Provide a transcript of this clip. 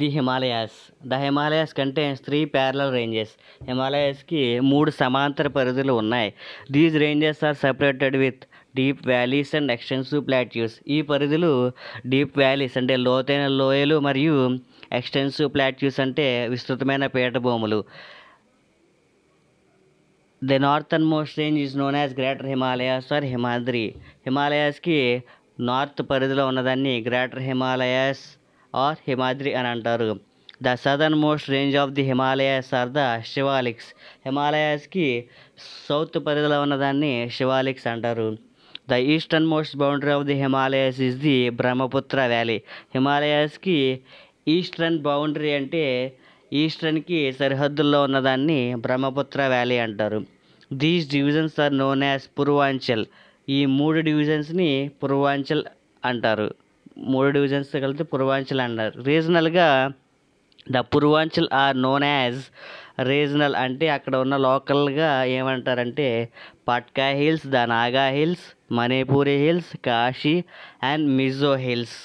the Himalayas the Himalayas కంటే three parallel ranges హిమాలయాస్కి మూడు సమాంతర పరిధులు ఉన్నాయి these ranges are separated with deep valleys and extensive plateaus ఈ పరిధులు డీప్ వ్యాలీస్ అంటే లోతైన లోయలు మరియు ఎక్స్టెన్సివ్ ప్లాట్యూస్ అంటే విస్తృతమైన పీఠభూములు the northernmost range is known as greater Himalayas or Himadri హిమాలయాస్కి నార్త్ పరిధిలో ఉన్నదాన్ని గ్రేటర్ హిమాలయాస్ ఆర్ హిమాద్రి అని అంటారు the southernmost range of the Himalayas are the Shivaliks హిమాలయాస్కి సౌత్ పరిధిలో ఉన్నదాన్ని శివాలిక్స్ అంటారు the easternmost boundary of the Himalayas is the Brahmaputra valley హిమాలయాస్కి ఈస్టర్న్ బౌండరీ అంటే ఈస్టర్న్కి సరిహద్దుల్లో ఉన్నదాన్ని బ్రహ్మపుత్ర వ్యాలీ అంటారు these divisions are known as Purvanchal ఈ మూడు డివిజన్స్ని పూర్వాంచల్ అంటారు మూడు డివిజన్స్తో కలిపి పూర్వాంచల్ అన్నారు రీజనల్గా the Purvanchal are known as regional అంటే అక్కడ ఉన్న లోకల్గా ఏమంటారంటే Patkai hills the Naga hills Manipuri hills Khasi and Mizo hills